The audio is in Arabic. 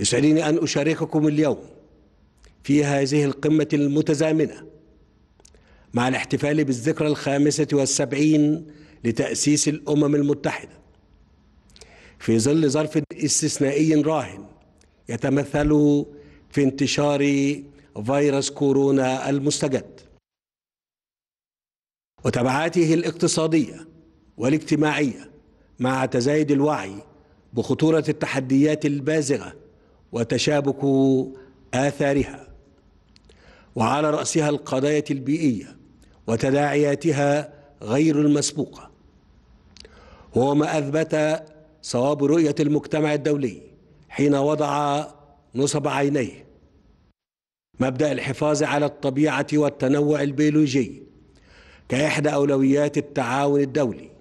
يسعدني أن أشارككم اليوم في هذه القمة المتزامنة مع الاحتفال بالذكرى الخامسة والسبعين لتأسيس الأمم المتحدة في ظل ظرف استثنائي راهن يتمثل في انتشار فيروس كورونا المستجد وتبعاته الاقتصادية والاجتماعية مع تزايد الوعي بخطورة التحديات البازغة وتشابك آثارها وعلى رأسها القضايا البيئية وتداعياتها غير المسبوقة وهو ما أثبت صواب رؤية المجتمع الدولي حين وضع نصب عينيه مبدأ الحفاظ على الطبيعة والتنوع البيولوجي كإحدى أولويات التعاون الدولي